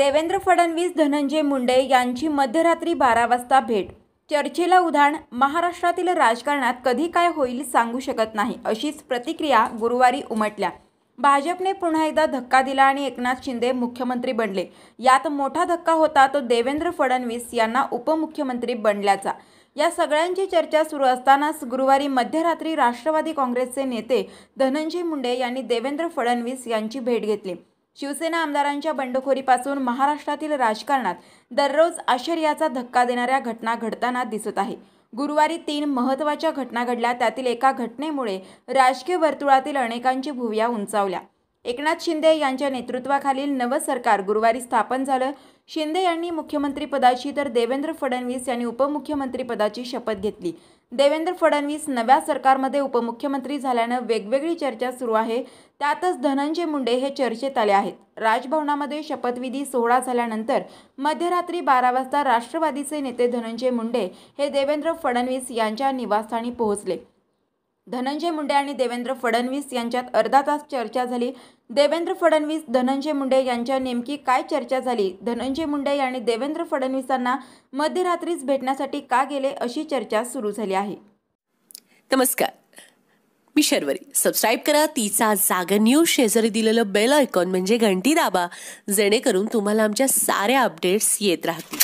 देवेंद्र फडणवीस धनंजय मुंडे यांची मध्यरात्री बारा वाजता भेट चर्चेला उधाण महाराष्ट्रातील राजकारणात कधी काय होईल सांगू शकत नाही अशीच प्रतिक्रिया गुरुवारी उमटल्या भाजपने पुन्हा एकदा धक्का दिला आणि एकनाथ शिंदे मुख्यमंत्री बनले यात मोठा धक्का होता तो देवेंद्र फडणवीस यांना उपमुख्यमंत्री बनल्याचा या सगळ्यांची चर्चा सुरू असतानाच गुरुवारी मध्यरात्री राष्ट्रवादी काँग्रेसचे नेते धनंजय मुंडे यांनी देवेंद्र फडणवीस यांची भेट घेतली शिवसेना आमदारांच्या बंडखोरीपासून महाराष्ट्रातील राजकारणात दररोज आश्चर्याचा धक्का देणाऱ्या घटना घडताना दिसत आहे गुरुवारी तीन महत्त्वाच्या घटना घडल्या त्यातील एका घटनेमुळे राजकीय वर्तुळातील अनेकांची भुव्या उंचावल्या एकनाथ शिंदे यांच्या नेतृत्वाखालील नवं सरकार गुरुवारी स्थापन झालं शिंदे यांनी मुख्यमंत्रीपदाची तर देवेंद्र फडणवीस यांनी उपमुख्यमंत्रीपदाची शपथ घेतली देवेंद्र फडणवीस नव्या सरकारमध्ये उपमुख्यमंत्री झाल्यानं वेगवेगळी चर्चा सुरू आहे त्यातच धनंजय मुंडे हे चर्चेत आले आहेत राजभवनामध्ये शपथविधी सोहळा झाल्यानंतर मध्यरात्री बारा वाजता राष्ट्रवादीचे नेते धनंजय मुंडे हे देवेंद्र फडणवीस यांच्या निवासस्थानी पोहोचले धनंजय मुंडे आणि देवेंद्र फडणवीस यांच्यात अर्धा तास चर्चा झाली देवेंद्र फडणवीस धनंजय मुंडे यांच्या नेमकी काय चर्चा झाली धनंजय मुंडे आणि देवेंद्र फडणवीसांना मध्यरात्रीच भेटण्यासाठी का गेले अशी चर्चा सुरू झाली आहे नमस्कार मी शर्वरी सबस्क्राईब करा तिचा जागा न्यूज शेजारी दिलेलं बेल आयकॉन म्हणजे घंटी दाबा जेणेकरून तुम्हाला आमच्या साऱ्या अपडेट्स येत राहतील